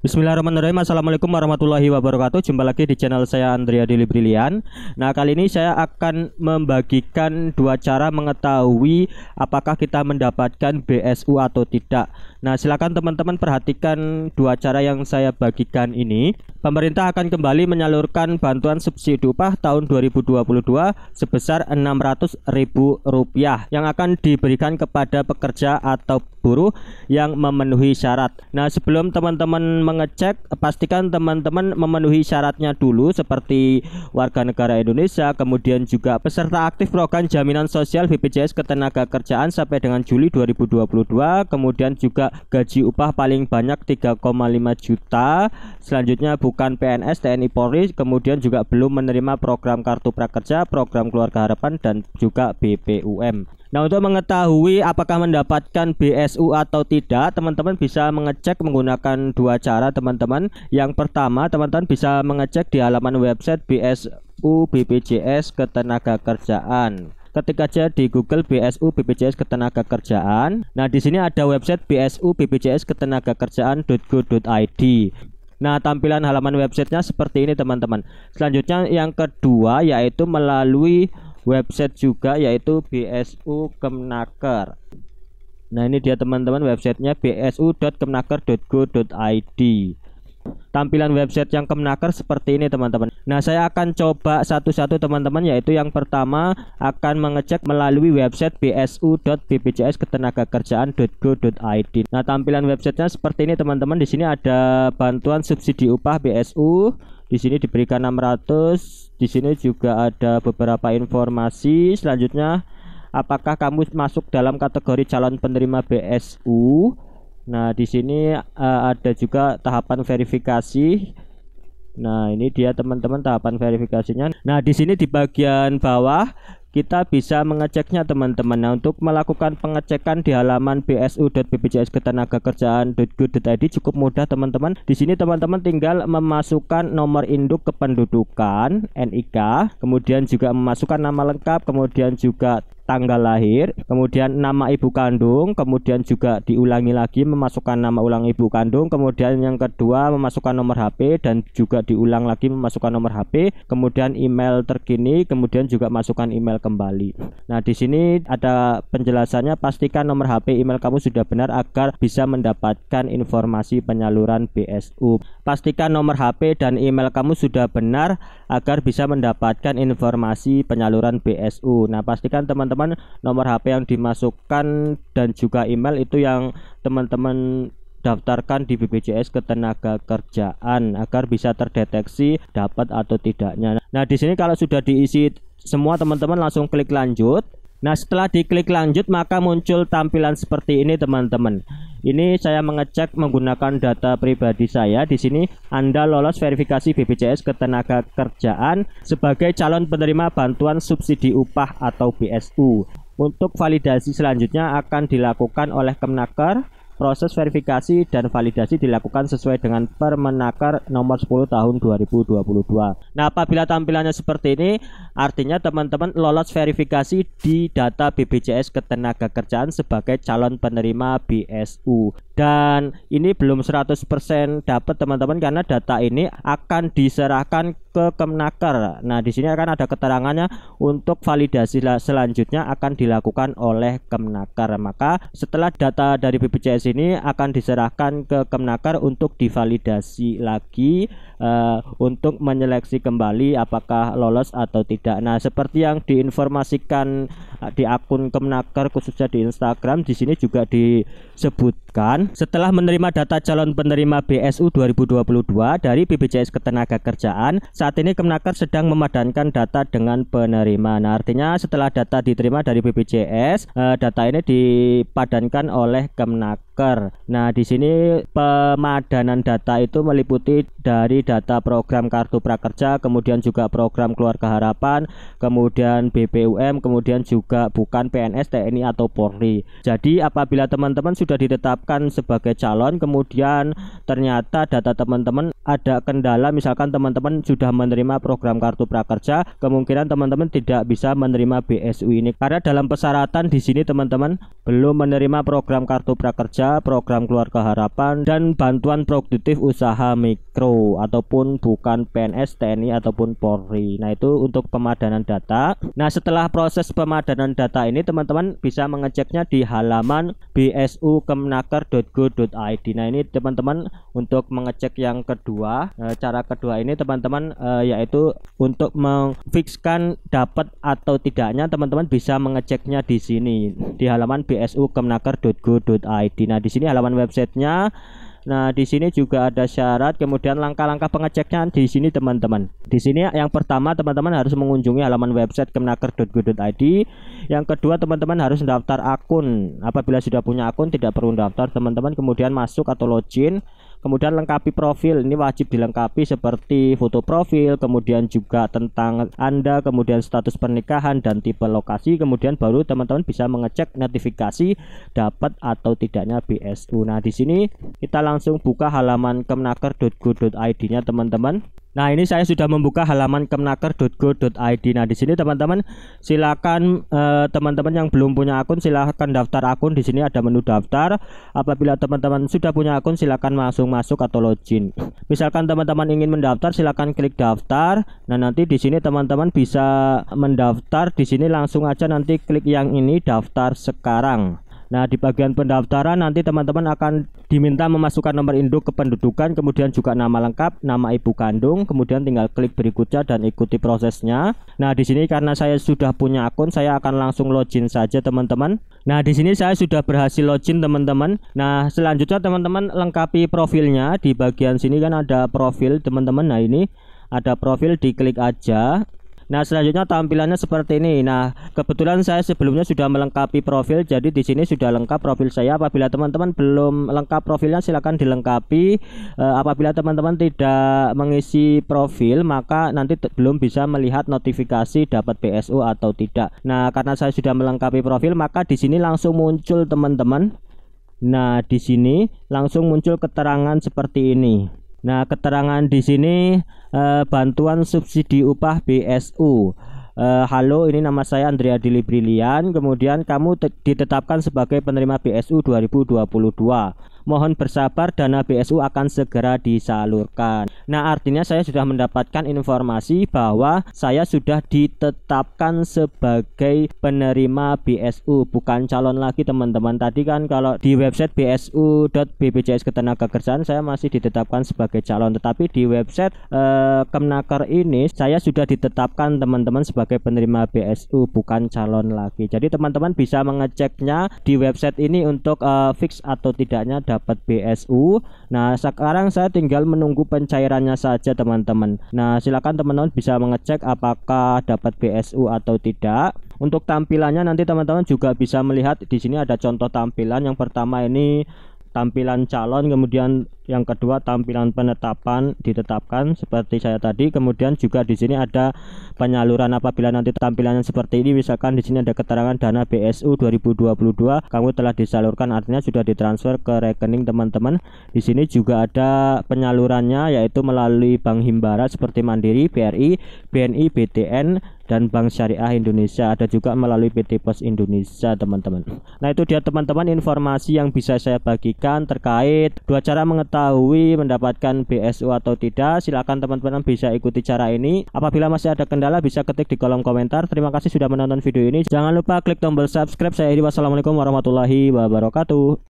Bismillahirrahmanirrahim Assalamualaikum warahmatullahi wabarakatuh Jumpa lagi di channel saya Andrea Dili Brilian Nah kali ini saya akan membagikan dua cara mengetahui Apakah kita mendapatkan BSU atau tidak Nah silakan teman-teman perhatikan dua cara yang saya bagikan ini Pemerintah akan kembali menyalurkan bantuan subsidi upah tahun 2022 sebesar Rp600.000 yang akan diberikan kepada pekerja atau buruh yang memenuhi syarat. Nah, sebelum teman-teman mengecek, pastikan teman-teman memenuhi syaratnya dulu seperti warga negara Indonesia, kemudian juga peserta aktif program jaminan sosial BPJS Ketenagakerjaan sampai dengan Juli 2022, kemudian juga gaji upah paling banyak 3,5 juta. Selanjutnya bukan PNS TNI Polri, kemudian juga belum menerima program kartu prakerja, program keluarga harapan dan juga BPUM. Nah, untuk mengetahui apakah mendapatkan BSU atau tidak, teman-teman bisa mengecek menggunakan dua cara, teman-teman. Yang pertama, teman-teman bisa mengecek di halaman website BSU BPJS Ketenagakerjaan Ketika aja di Google BSU BPJS Ketenaga Nah, di sini ada website BSU BPJS Ketenaga Nah, tampilan halaman websitenya seperti ini, teman-teman. Selanjutnya, yang kedua yaitu melalui website juga yaitu BSU Kemnaker nah ini dia teman-teman websitenya bsu.kemnaker.go.id tampilan website yang Kemnaker seperti ini teman-teman Nah saya akan coba satu-satu teman-teman yaitu yang pertama akan mengecek melalui website bsu.bpjsketenagakerjaan.go.id Nah tampilan websitenya seperti ini teman-teman di sini ada bantuan subsidi upah BSU di sini diberikan 600. Di sini juga ada beberapa informasi. Selanjutnya, apakah kamu masuk dalam kategori calon penerima BSU? Nah, di sini uh, ada juga tahapan verifikasi. Nah, ini dia teman-teman tahapan verifikasinya. Nah, di sini di bagian bawah kita bisa mengeceknya teman-teman nah untuk melakukan pengecekan di halaman bsu.bpjsketenagakerjaan.go.id cukup mudah teman-teman di sini teman-teman tinggal memasukkan nomor induk kependudukan NIK kemudian juga memasukkan nama lengkap kemudian juga tanggal lahir, kemudian nama ibu kandung, kemudian juga diulangi lagi memasukkan nama ulang ibu kandung, kemudian yang kedua memasukkan nomor HP dan juga diulang lagi memasukkan nomor HP, kemudian email terkini, kemudian juga masukkan email kembali. Nah, di sini ada penjelasannya pastikan nomor HP email kamu sudah benar agar bisa mendapatkan informasi penyaluran BSU. Pastikan nomor HP dan email kamu sudah benar agar bisa mendapatkan informasi penyaluran BSU. Nah, pastikan teman-teman teman-teman nomor HP yang dimasukkan dan juga email itu yang teman-teman daftarkan di BPJS Ketenaga Kerjaan agar bisa terdeteksi dapat atau tidaknya. Nah, di sini kalau sudah diisi semua teman-teman langsung klik lanjut. Nah, setelah diklik lanjut maka muncul tampilan seperti ini teman-teman. Ini saya mengecek menggunakan data pribadi saya. Di sini Anda lolos verifikasi BPJS Ketenaga Kerjaan sebagai calon penerima bantuan subsidi upah atau BSU. Untuk validasi selanjutnya akan dilakukan oleh Kemnaker proses verifikasi dan validasi dilakukan sesuai dengan Permenaker nomor 10 tahun 2022. Nah, apabila tampilannya seperti ini, artinya teman-teman lolos verifikasi di data BPJS Ketenagakerjaan sebagai calon penerima BSU dan ini belum 100% dapat teman-teman karena data ini akan diserahkan ke Kemnaker. Nah, di sini akan ada keterangannya untuk validasi selanjutnya akan dilakukan oleh Kemnaker. Maka setelah data dari BPJS ini akan diserahkan ke Kemnaker untuk divalidasi lagi uh, untuk menyeleksi kembali apakah lolos atau tidak. Nah, seperti yang diinformasikan eh, di akun Kemnaker khususnya di Instagram di sini juga disebut menyebutkan, setelah menerima data calon penerima BSU 2022 dari BPJS Ketenagakerjaan, saat ini Kemenaker sedang memadankan data dengan penerima Nah, artinya setelah data diterima dari BPJS, eh, data ini dipadankan oleh Kemenaker. Nah, di sini pemadanan data itu meliputi dari data program Kartu Prakerja, kemudian juga program Keluarga Harapan, kemudian BPUM, kemudian juga bukan PNS, TNI atau Polri. Jadi, apabila teman-teman sudah ditetapkan siapkan sebagai calon kemudian ternyata data teman-teman ada kendala misalkan teman-teman sudah menerima program kartu prakerja kemungkinan teman-teman tidak bisa menerima BSU ini karena dalam persyaratan di sini teman-teman belum menerima program kartu prakerja program keluarga harapan dan bantuan produktif usaha mikro ataupun bukan PNS TNI ataupun Polri nah itu untuk pemadanan data nah setelah proses pemadanan data ini teman-teman bisa mengeceknya di halaman BSU Kemnak daftar.go.id. Nah, ini teman-teman untuk mengecek yang kedua, eh, cara kedua ini teman-teman eh, yaitu untuk memfixkan dapat atau tidaknya teman-teman bisa mengeceknya di sini di halaman bsu kemnaker.go.id. Nah, di sini halaman websitenya Nah, di sini juga ada syarat, kemudian langkah-langkah pengecekan di sini teman-teman. Di sini yang pertama teman-teman harus mengunjungi halaman website kemnaker.go.id. Yang kedua teman-teman harus daftar akun. Apabila sudah punya akun tidak perlu daftar teman-teman, kemudian masuk atau login. Kemudian lengkapi profil. Ini wajib dilengkapi seperti foto profil, kemudian juga tentang Anda, kemudian status pernikahan dan tipe lokasi. Kemudian baru teman-teman bisa mengecek notifikasi dapat atau tidaknya BSU. Nah, di sini kita langsung buka halaman kemnaker.go.id-nya teman-teman. Nah, ini saya sudah membuka halaman kemnaker.go.id. Nah, di sini teman-teman silakan teman eh, teman-teman yang belum punya akun silakan daftar akun. Di sini ada menu daftar. Apabila teman-teman sudah punya akun silakan langsung masuk atau login. Misalkan teman-teman ingin mendaftar silakan klik daftar. Nah, nanti di sini teman-teman bisa mendaftar. Di sini langsung aja nanti klik yang ini daftar sekarang. Nah, di bagian pendaftaran nanti teman-teman akan diminta memasukkan nomor induk kependudukan, kemudian juga nama lengkap, nama ibu kandung, kemudian tinggal klik berikutnya dan ikuti prosesnya. Nah, di sini karena saya sudah punya akun, saya akan langsung login saja teman-teman. Nah, di sini saya sudah berhasil login teman-teman. Nah, selanjutnya teman-teman lengkapi profilnya. Di bagian sini kan ada profil teman-teman. Nah, ini ada profil diklik aja. Nah, selanjutnya tampilannya seperti ini. Nah, kebetulan saya sebelumnya sudah melengkapi profil, jadi di sini sudah lengkap profil saya. Apabila teman-teman belum lengkap profilnya, silahkan dilengkapi. E, apabila teman-teman tidak mengisi profil, maka nanti belum bisa melihat notifikasi dapat PSU atau tidak. Nah, karena saya sudah melengkapi profil, maka di sini langsung muncul teman-teman. Nah, di sini langsung muncul keterangan seperti ini. Nah, keterangan di sini eh, bantuan subsidi upah BSU. Eh, halo, ini nama saya Andrea Dili Brilian. Kemudian kamu ditetapkan sebagai penerima BSU 2022 mohon bersabar dana BSU akan segera disalurkan. Nah, artinya saya sudah mendapatkan informasi bahwa saya sudah ditetapkan sebagai penerima BSU, bukan calon lagi teman-teman. Tadi kan kalau di website bsu.bpjs ketenagakerjaan saya masih ditetapkan sebagai calon, tetapi di website eh, Kemnaker ini saya sudah ditetapkan teman-teman sebagai penerima BSU, bukan calon lagi. Jadi teman-teman bisa mengeceknya di website ini untuk eh, fix atau tidaknya dapat dapat BSU. Nah, sekarang saya tinggal menunggu pencairannya saja teman-teman. Nah, silakan teman-teman bisa mengecek apakah dapat BSU atau tidak. Untuk tampilannya nanti teman-teman juga bisa melihat di sini ada contoh tampilan. Yang pertama ini tampilan calon, kemudian yang kedua tampilan penetapan ditetapkan seperti saya tadi kemudian juga di sini ada penyaluran apabila nanti tampilannya seperti ini misalkan di sini ada keterangan dana BSU 2022 kamu telah disalurkan artinya sudah ditransfer ke rekening teman-teman di sini juga ada penyalurannya yaitu melalui Bank Himbara seperti Mandiri, BRI, BNI, BTN dan Bank Syariah Indonesia ada juga melalui PT Pos Indonesia teman-teman nah itu dia teman-teman informasi yang bisa saya bagikan terkait dua cara mengetahui mengetahui mendapatkan BSU atau tidak, silakan teman-teman bisa ikuti cara ini. Apabila masih ada kendala bisa ketik di kolom komentar. Terima kasih sudah menonton video ini. Jangan lupa klik tombol subscribe. Saya Edi. Wassalamualaikum warahmatullahi wabarakatuh.